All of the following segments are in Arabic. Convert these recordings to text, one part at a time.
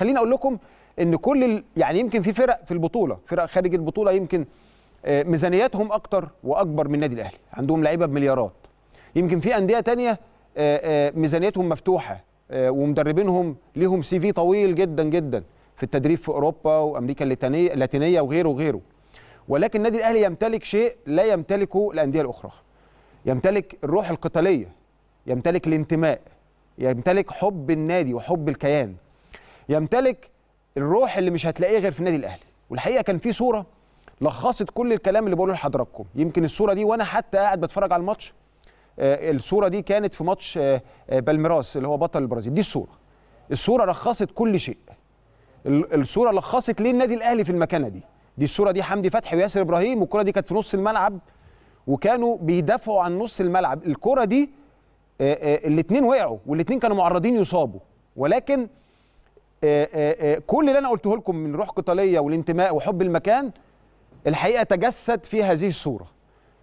خليني اقول لكم ان كل يعني يمكن في فرق في البطوله فرق خارج البطوله يمكن آه، ميزانياتهم اكتر واكبر من النادي الاهلي عندهم لعيبه بمليارات يمكن في انديه تانية آه، آه، ميزانيتهم مفتوحه ومدربينهم ليهم سي في طويل جدا جدا في التدريب في اوروبا وامريكا اللاتينيه وغيره وغيره ولكن النادي الاهلي يمتلك شيء لا يمتلكه الانديه الاخرى يمتلك الروح القتاليه يمتلك الانتماء يمتلك حب النادي وحب الكيان يمتلك الروح اللي مش هتلاقيه غير في النادي الاهلي والحقيقه كان في صوره لخصت كل الكلام اللي بقوله لحضراتكم يمكن الصوره دي وانا حتى قاعد بتفرج على الماتش آه، الصوره دي كانت في ماتش آه، آه، بالميراس اللي هو بطل البرازيل دي الصوره الصوره لخصت كل شيء الصوره لخصت ليه النادي الاهلي في المكانه دي دي الصوره دي حمدي فتحي وياسر ابراهيم والكره دي كانت في نص الملعب وكانوا بيدافعوا عن نص الملعب الكره دي الاثنين وقعوا والاثنين كانوا معرضين يصابوا ولكن آه، آه، آه، كل اللي انا قلته لكم من روح قتاليه والانتماء وحب المكان الحقيقه تجسد في هذه الصوره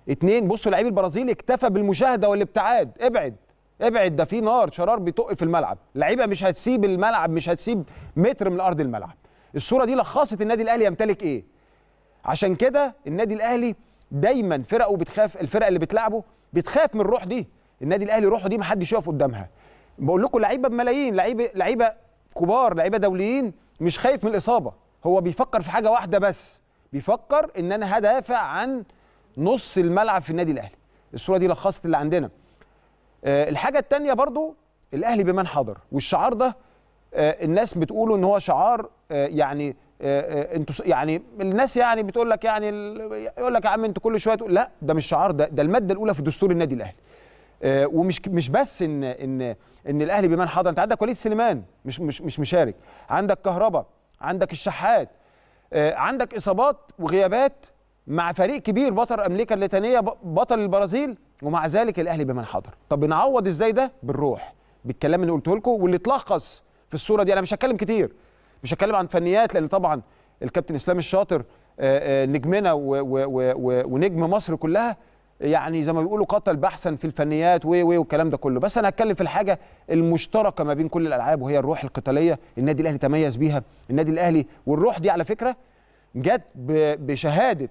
اتنين بصوا لعيب البرازيل اكتفى بالمشاهده والابتعاد ابعد ابعد ده في نار شرار بيطق في الملعب اللعيبه مش هتسيب الملعب مش هتسيب متر من ارض الملعب الصوره دي لخصت النادي الاهلي يمتلك ايه عشان كده النادي الاهلي دايما فرقه بتخاف الفرق اللي بتلعبه بتخاف من الروح دي النادي الاهلي روحه دي محدش يقف قدامها بقول لكم لعيبه بملايين لعيبه لعيبه كبار لعيبه دوليين مش خايف من الاصابه هو بيفكر في حاجه واحده بس بيفكر ان انا هدافع عن نص الملعب في النادي الاهلي الصوره دي لخصت اللي عندنا أه الحاجه الثانيه برضو الاهلي بمن حضر والشعار ده أه الناس بتقوله ان هو شعار أه يعني آه، آه، انتوا يعني الناس يعني بتقول لك يعني يقول لك يا عم انت كل شويه تقول لا ده مش شعار ده ده الماده الاولى في دستور النادي الاهلي آه، ومش مش بس ان ان ان الاهلي بمن حضر انت عندك وليد سليمان مش مش مش مشارك عندك كهربا عندك الشحات آه، عندك اصابات وغيابات مع فريق كبير بطل امريكا اللاتينيه بطل البرازيل ومع ذلك الاهلي بمن حضر طب بنعوض ازاي ده بالروح بالكلام اللي قلته لكم واللي اتلخص في الصوره دي انا مش هتكلم كتير مش هتكلم عن فنيات لان طبعا الكابتن اسلام الشاطر آه، نجمنا ونجم مصر كلها يعني زي ما بيقولوا قتل بحثا في الفنيات و و والكلام ده كله بس انا هتكلم في الحاجه المشتركه ما بين كل الالعاب وهي الروح القتاليه النادي الاهلي تميز بيها النادي الاهلي والروح دي على فكره جت بشهاده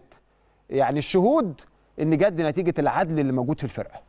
يعني الشهود ان جت نتيجه العدل اللي موجود في الفرقه